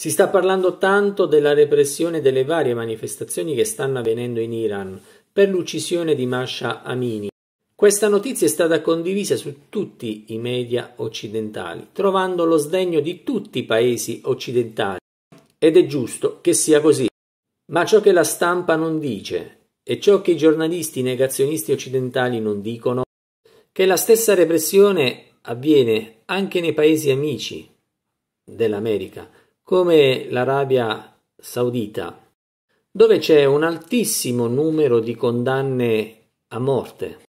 Si sta parlando tanto della repressione delle varie manifestazioni che stanno avvenendo in Iran per l'uccisione di Masha Amini. Questa notizia è stata condivisa su tutti i media occidentali, trovando lo sdegno di tutti i paesi occidentali. Ed è giusto che sia così. Ma ciò che la stampa non dice e ciò che i giornalisti negazionisti occidentali non dicono, che la stessa repressione avviene anche nei paesi amici dell'America come l'Arabia Saudita, dove c'è un altissimo numero di condanne a morte,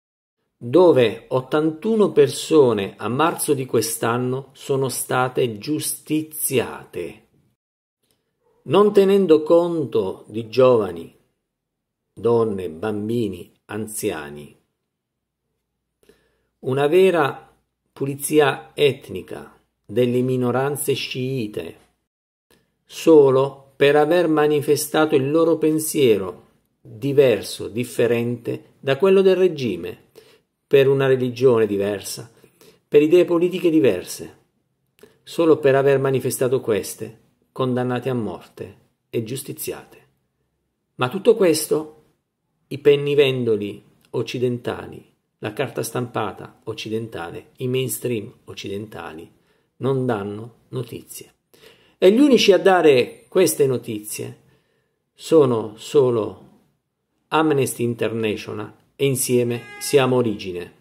dove 81 persone a marzo di quest'anno sono state giustiziate, non tenendo conto di giovani, donne, bambini, anziani. Una vera pulizia etnica delle minoranze sciite solo per aver manifestato il loro pensiero diverso, differente da quello del regime, per una religione diversa, per idee politiche diverse. Solo per aver manifestato queste, condannate a morte e giustiziate. Ma tutto questo i pennivendoli occidentali, la carta stampata occidentale, i mainstream occidentali non danno notizie. E gli unici a dare queste notizie sono solo Amnesty International e insieme siamo origine.